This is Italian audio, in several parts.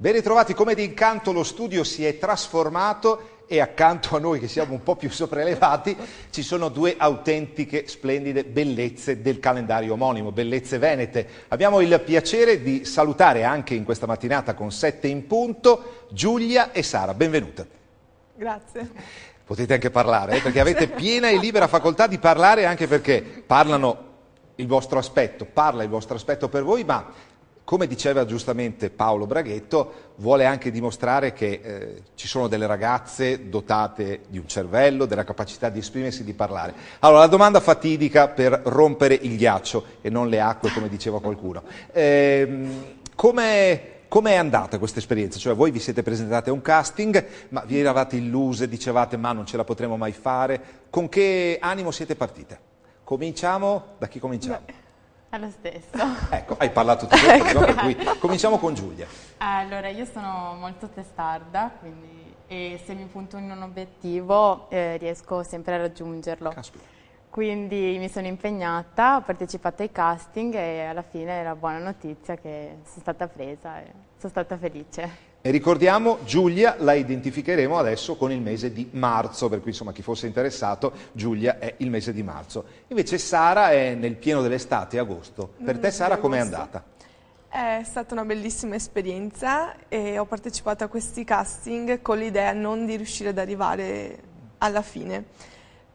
Ben ritrovati, come di incanto lo studio si è trasformato e accanto a noi che siamo un po' più sopraelevati ci sono due autentiche, splendide bellezze del calendario omonimo, bellezze venete. Abbiamo il piacere di salutare anche in questa mattinata con sette in punto Giulia e Sara, benvenute. Grazie. Potete anche parlare, eh, perché avete piena e libera facoltà di parlare anche perché parlano il vostro aspetto, parla il vostro aspetto per voi, ma come diceva giustamente Paolo Braghetto, vuole anche dimostrare che eh, ci sono delle ragazze dotate di un cervello, della capacità di esprimersi, e di parlare. Allora, la domanda fatidica per rompere il ghiaccio e non le acque, come diceva qualcuno. Eh, come... Com'è andata questa esperienza? Cioè voi vi siete presentati a un casting, ma vi eravate illuse, dicevate ma non ce la potremo mai fare. Con che animo siete partite? Cominciamo da chi cominciamo? Beh. È lo stesso. Ecco, hai parlato tu, ecco. per cui cominciamo con Giulia. Allora, io sono molto testarda, quindi e se mi punto in un obiettivo eh, riesco sempre a raggiungerlo. Caspita. Quindi mi sono impegnata, ho partecipato ai casting e alla fine la buona notizia che sono stata presa e sono stata felice. E ricordiamo Giulia la identificheremo adesso con il mese di marzo, per cui insomma chi fosse interessato Giulia è il mese di marzo. Invece Sara è nel pieno dell'estate, agosto. Per mm, te Sara com'è andata? È stata una bellissima esperienza e ho partecipato a questi casting con l'idea non di riuscire ad arrivare alla fine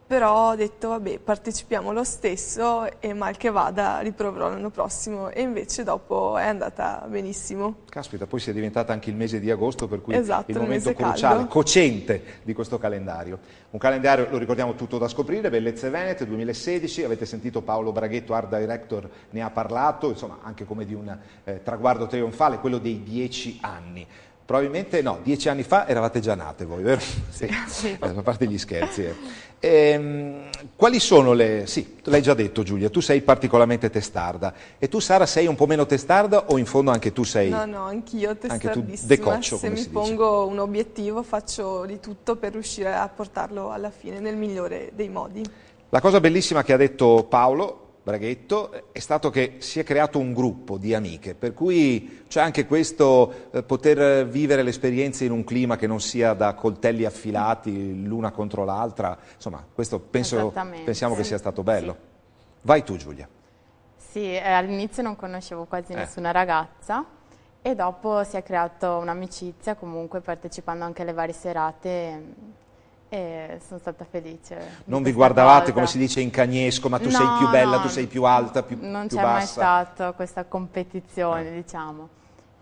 però ho detto vabbè partecipiamo lo stesso e mal che vada riproverò l'anno prossimo e invece dopo è andata benissimo. Caspita, poi si è diventata anche il mese di agosto per cui esatto, il momento cruciale, caldo. cocente di questo calendario. Un calendario, lo ricordiamo, tutto da scoprire, Bellezze Venete 2016, avete sentito Paolo Braghetto, Art Director, ne ha parlato, insomma anche come di un eh, traguardo trionfale, quello dei dieci anni. Probabilmente no, dieci anni fa eravate già nate voi, vero? Sì, sì. Eh, a parte gli scherzi. Eh. Ehm, quali sono le... Sì, l'hai già detto Giulia, tu sei particolarmente testarda e tu Sara sei un po' meno testarda o in fondo anche tu sei... No, no, anch'io testardissima. Decoccio, Se mi pongo un obiettivo faccio di tutto per riuscire a portarlo alla fine nel migliore dei modi. La cosa bellissima che ha detto Paolo Braghetto è stato che si è creato un gruppo di amiche, per cui c'è anche questo eh, poter vivere l'esperienza in un clima che non sia da coltelli affilati l'una contro l'altra, insomma questo penso, pensiamo che sia stato bello. Sì. Vai tu Giulia. Sì, eh, all'inizio non conoscevo quasi eh. nessuna ragazza e dopo si è creato un'amicizia comunque partecipando anche alle varie serate e sono stata felice. Non vi guardavate cosa. come si dice in cagnesco, ma tu no, sei più bella, no, tu sei più alta, più, più bassa? Non c'è mai stata questa competizione, eh. diciamo,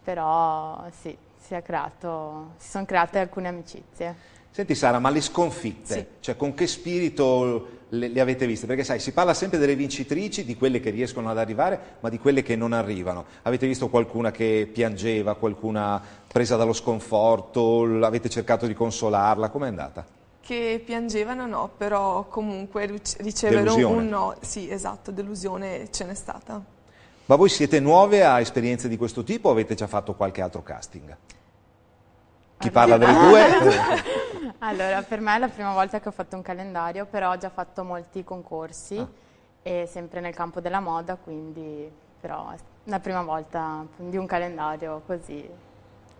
però sì, si, creato, si sono create alcune amicizie. Senti Sara, ma le sconfitte, sì. cioè con che spirito le, le, avete viste? Perché sai, si parla sempre delle vincitrici, di quelle che riescono ad arrivare, ma di quelle che non arrivano. Avete visto qualcuna che piangeva, qualcuna presa dallo sconforto, avete cercato di consolarla, com'è andata? Che piangevano no, però comunque ricevero delusione. un no, sì esatto, delusione ce n'è stata. Ma voi siete nuove a esperienze di questo tipo o avete già fatto qualche altro casting? Chi parla delle due? allora, per me è la prima volta che ho fatto un calendario, però ho già fatto molti concorsi, ah. e sempre nel campo della moda, quindi però è la prima volta di un calendario così.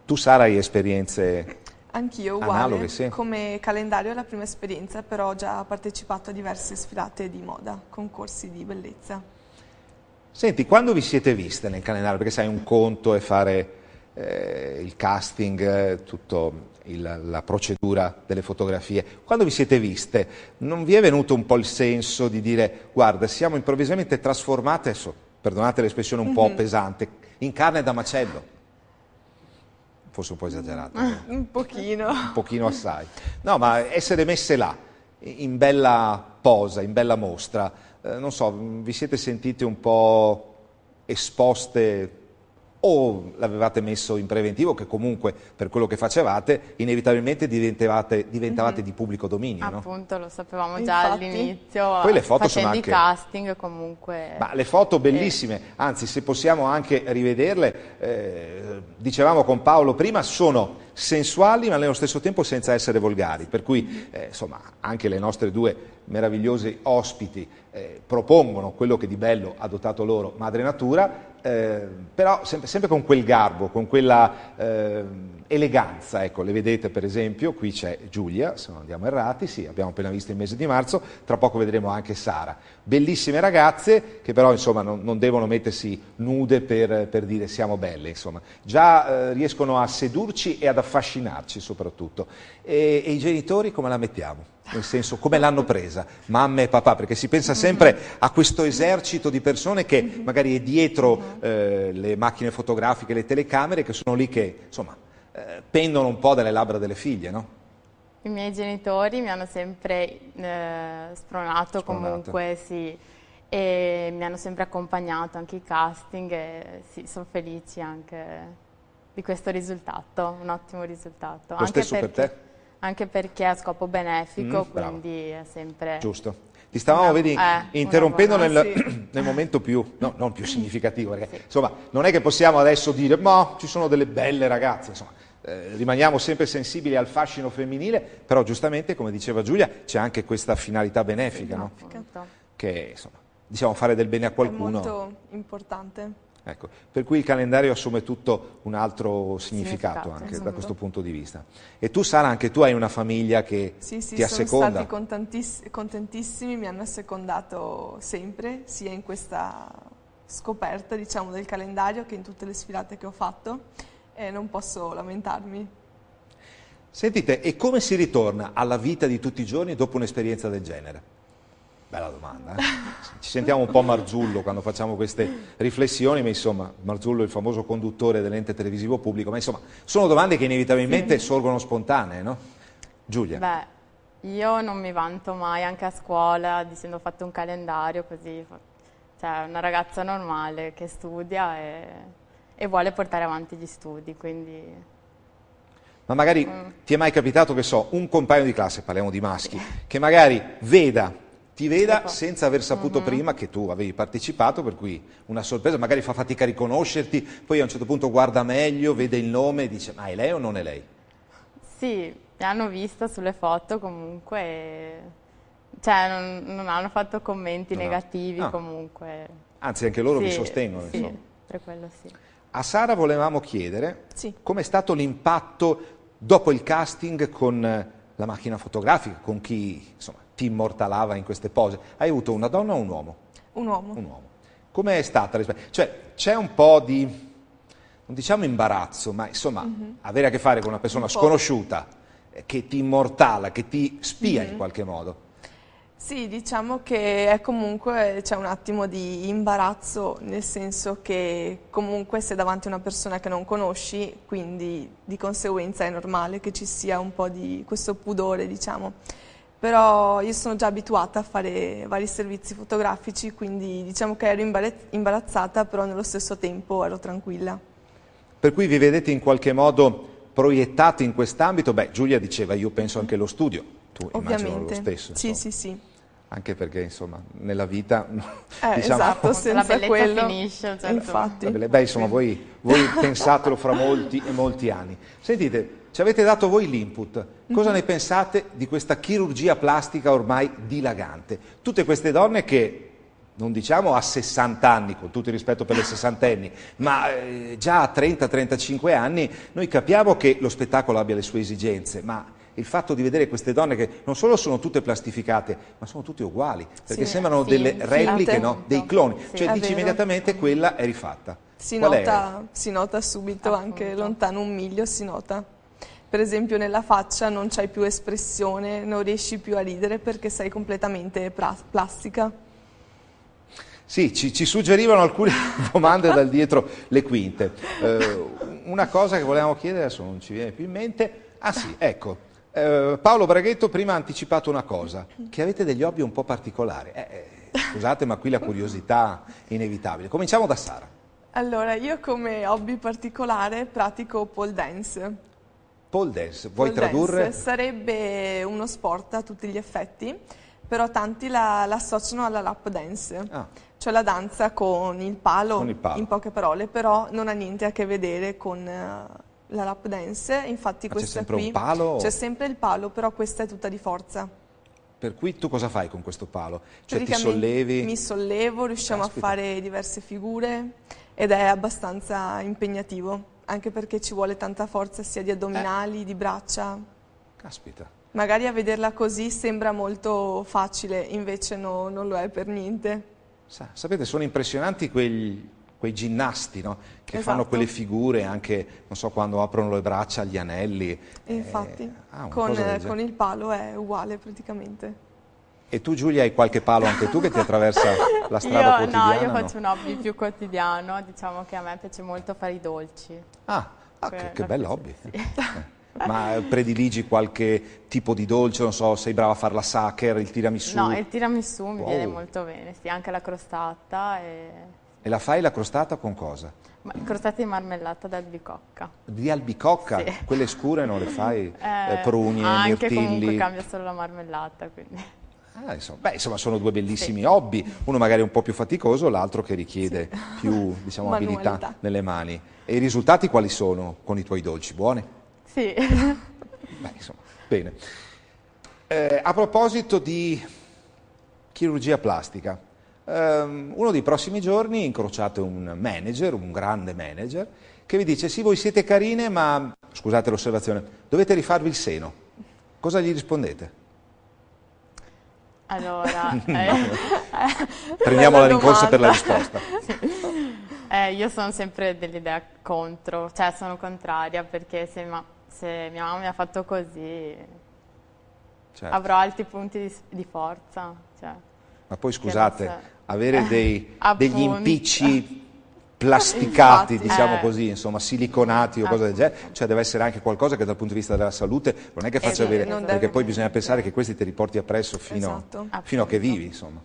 Tu Sara hai esperienze Anch'io uguale, Analoghe, sì. come calendario è la prima esperienza, però ho già partecipato a diverse sfilate di moda, concorsi di bellezza. Senti, quando vi siete viste nel calendario? Perché sai, un conto è fare eh, il casting, tutta la procedura delle fotografie. Quando vi siete viste, non vi è venuto un po' il senso di dire guarda, siamo improvvisamente trasformate, adesso, perdonate l'espressione un mm -hmm. po' mhm. pesante, in carne da macello? Forse un po' esagerato. Ah, un pochino. Un pochino assai. No, ma essere messe là, in bella posa, in bella mostra, eh, non so, vi siete sentite un po' esposte o l'avevate messo in preventivo che comunque per quello che facevate inevitabilmente diventavate, diventavate mm -hmm. di pubblico dominio. Appunto, no? lo sapevamo già all'inizio, Poi le foto sono anche... i casting comunque... Ma le foto bellissime, eh. anzi se possiamo anche rivederle, eh, dicevamo con Paolo prima, sono sensuali ma nello stesso tempo senza essere volgari, per cui eh, insomma anche le nostre due meravigliose ospiti eh, propongono quello che di bello ha dotato loro madre natura, eh, però sempre, sempre, con quel garbo, con quella eh, eleganza, ecco, le vedete per esempio, qui c'è Giulia, se non andiamo errati, sì, abbiamo appena visto il mese di marzo, tra poco vedremo anche Sara, bellissime ragazze che però insomma non, non devono mettersi nude per, per, dire siamo belle, insomma, già eh, riescono a sedurci e ad affascinarci soprattutto. E, e i genitori come la mettiamo? Nel senso, come l'hanno presa? Mamma e papà, perché si pensa sempre a questo esercito di persone che magari è dietro eh, le macchine fotografiche, le telecamere, che sono lì che insomma eh, pendono un po' dalle labbra delle figlie, no? I miei genitori mi hanno sempre eh, spronato, spronato, comunque, sì, e mi hanno sempre accompagnato anche i casting e sì, sono felici anche di questo risultato, un ottimo risultato. Lo anche stesso perché, per te? Anche perché a scopo benefico, mm, quindi è sempre... Giusto. Ti stavamo no, vedi, eh, interrompendo nel, sì. nel, momento più, no, non più significativo, perché sì. insomma non è che possiamo adesso dire ma ci sono delle belle ragazze, insomma. Eh, rimaniamo sempre sensibili al fascino femminile, però giustamente, come diceva Giulia, c'è anche questa finalità benefica, no? Certo. che insomma, diciamo fare del bene a qualcuno. È molto importante. Ecco, per cui il calendario assume tutto un altro significato, significato anche da esatto. questo punto di vista. E tu Sara, anche tu hai una famiglia che sì, sì, ti asseconda. Sì, sono stati contentissimi, mi hanno assecondato sempre, sia in questa scoperta diciamo, del calendario che in tutte le sfilate che ho fatto e non posso lamentarmi. Sentite, e come si ritorna alla vita di tutti i giorni dopo un'esperienza del genere? Bella domanda. Eh? Ci sentiamo un po' Marzullo quando facciamo queste riflessioni, ma insomma, Marzullo è il famoso conduttore dell'ente televisivo pubblico, ma insomma, sono domande che inevitabilmente sorgono spontanee, no? Giulia. Beh, io non mi vanto mai, anche a scuola, dicendo ho fatto un calendario così, cioè una ragazza normale che studia e, e vuole portare avanti gli studi, quindi ma magari mm. ti è mai capitato che so, un compagno di classe, parliamo di maschi, che magari veda ti veda senza aver saputo uh mm-hmm. -huh. prima che tu avevi partecipato, per cui una sorpresa, magari fa fatica a riconoscerti, poi a un certo punto guarda meglio, vede il nome e dice ma è lei o non è lei? Sì, mi hanno vista sulle foto comunque, cioè non, non, hanno fatto commenti non negativi ah. comunque. Anzi anche loro sì, vi sostengono sì, insomma. per quello sì. A Sara volevamo chiedere sì. com'è stato l'impatto dopo il casting con la macchina fotografica, con chi insomma, ti immortalava in queste pose. Hai avuto una donna o un uomo? Un uomo. Un uomo. Com'è stata l'esperienza? Cioè, c'è un po' di, non diciamo imbarazzo, ma insomma, mm -hmm. avere a che fare con una persona un sconosciuta eh, che ti immortala, che ti spia mm -hmm. in mhm. qualche modo. Sì, diciamo che è comunque c'è un attimo di imbarazzo, nel senso che comunque sei davanti a una persona che non conosci, quindi di conseguenza è normale che ci sia un po' di questo pudore, diciamo. Però io sono già abituata a fare vari servizi fotografici, quindi diciamo che ero imbarazzata, però nello stesso tempo ero tranquilla. Per cui vi vedete in qualche modo proiettati in quest'ambito? Beh, Giulia diceva, io penso anche allo studio, tu Ovviamente. immagino lo stesso. Sì, so. sì, sì anche perché insomma nella vita diciamo, eh, diciamo, esatto, senza la quello finisce certo. infatti belle... beh insomma voi, voi pensatelo fra molti e molti anni sentite ci avete dato voi l'input cosa mm -hmm. ne pensate di questa chirurgia plastica ormai dilagante tutte queste donne che non diciamo a 60 anni, con tutto il rispetto per le sessantenni, ma eh, già a 30-35 anni noi capiamo che lo spettacolo abbia le sue esigenze, ma il fatto di vedere queste donne che non solo sono tutte plastificate, ma sono tutte uguali, perché sì, sembrano sì, delle repliche, no? dei cloni, cioè dici vero. immediatamente quella è rifatta. Si, nota, è? si nota, subito, Appunto. anche lontano un miglio si nota. Per esempio nella faccia non c'hai più espressione, non riesci più a ridere perché sei completamente plastica. Sì, ci, ci, suggerivano alcune domande dal dietro le quinte. Eh, una cosa che volevamo chiedere, adesso non ci viene più in mente. Ah sì, ecco, eh, Paolo Braghetto prima ha anticipato una cosa, che avete degli hobby un po' particolari. Eh, eh, scusate, ma qui la curiosità è inevitabile. Cominciamo da Sara. Allora, io come hobby particolare pratico pole dance. Pole dance, vuoi pole tradurre? Dance sarebbe uno sport a tutti gli effetti, però tanti la, la associano alla lap dance. Ah cioè la danza con il, palo, con il palo, in poche parole, però non ha niente a che vedere con eh, la lap dance, infatti Ma questa qui... C'è sempre un palo? C'è sempre il palo, però questa è tutta di forza. Per cui tu cosa fai con questo palo? Cioè ti sollevi? Mi sollevo, riusciamo Caspita. a fare diverse figure ed è abbastanza impegnativo, anche perché ci vuole tanta forza sia di eh. addominali, eh. di braccia. Caspita. Magari a vederla così sembra molto facile, invece no, non lo è per niente. Sa, sapete, sono impressionanti quegli, quei ginnasti no? che esatto. fanno quelle figure anche, non so, quando aprono le braccia gli anelli. E eh, infatti, eh, ah, con, con il palo è uguale praticamente. E tu Giulia hai qualche palo anche tu che ti attraversa la strada io, quotidiana? No, io faccio un hobby più quotidiano, diciamo che a me piace molto fare i dolci. Ah, ah che, che bello hobby. Sì. Eh, ma prediligi qualche tipo di dolce, non so, sei brava a fare la sacher, il tiramisù? No, il tiramisù wow. mi viene molto bene, sì, anche la crostata e... E la fai la crostata con cosa? Ma, crostata di marmellata d'albicocca. Di albicocca? Sì. Quelle scure non le fai? Eh, eh, pruni, ah, anche mirtilli? Anche comunque cambia solo la marmellata, quindi... Ah, insomma, beh, insomma, sono due bellissimi sì. hobby, uno magari un po' più faticoso, l'altro che richiede sì. più diciamo, abilità nelle mani. E i risultati quali sono con i tuoi dolci? Buoni? Sì. beh, insomma, bene. Eh, a proposito di chirurgia plastica, Ehm, uno dei prossimi giorni incrociate un manager, un grande manager, che vi dice sì voi siete carine ma, scusate l'osservazione, dovete rifarvi il seno. Cosa gli rispondete? Allora, prendiamola in corsa per la risposta. eh, io sono sempre dell'idea contro, cioè sono contraria perché se, ma, se, mia mamma mi ha fatto così certo. avrò altri punti di, di forza. Cioè. Ma poi scusate, avere dei, degli impicci plasticati, Infatti, diciamo eh. così, insomma, siliconati o cose del genere, cioè deve essere anche qualcosa che dal punto di vista della salute non è che faccia bene, eh, perché poi bisogna pensare che questi te li porti appresso fino, esatto. fino a che vivi, insomma.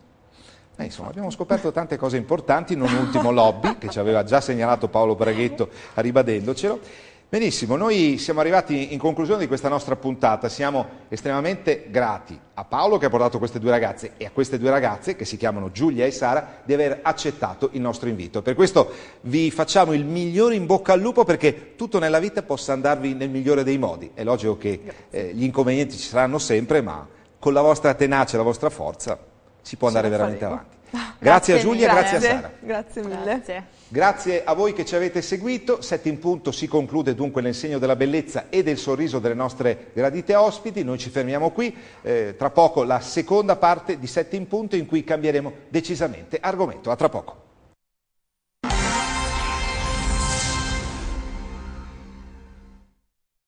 Eh, insomma, abbiamo scoperto tante cose importanti, non ultimo lobby, che ci aveva già segnalato Paolo Braghetto ribadendocelo. Benissimo, noi siamo arrivati in conclusione di questa nostra puntata, siamo estremamente grati a Paolo che ha portato queste due ragazze e a queste due ragazze che si chiamano Giulia e Sara di aver accettato il nostro invito. Per questo vi facciamo il migliore in bocca al lupo perché tutto nella vita possa andarvi nel migliore dei modi. È logico che eh, gli inconvenienti ci saranno sempre, ma con la vostra tenacia e la vostra forza si può andare veramente avanti. Grazie, grazie a Giulia, mille, grazie a Sara. Grazie mille. Grazie. Grazie a voi che ci avete seguito, Sette in punto si conclude dunque l'insegno della bellezza e del sorriso delle nostre gradite ospiti, noi ci fermiamo qui, eh, tra poco la seconda parte di Sette in punto in cui cambieremo decisamente argomento, a tra poco.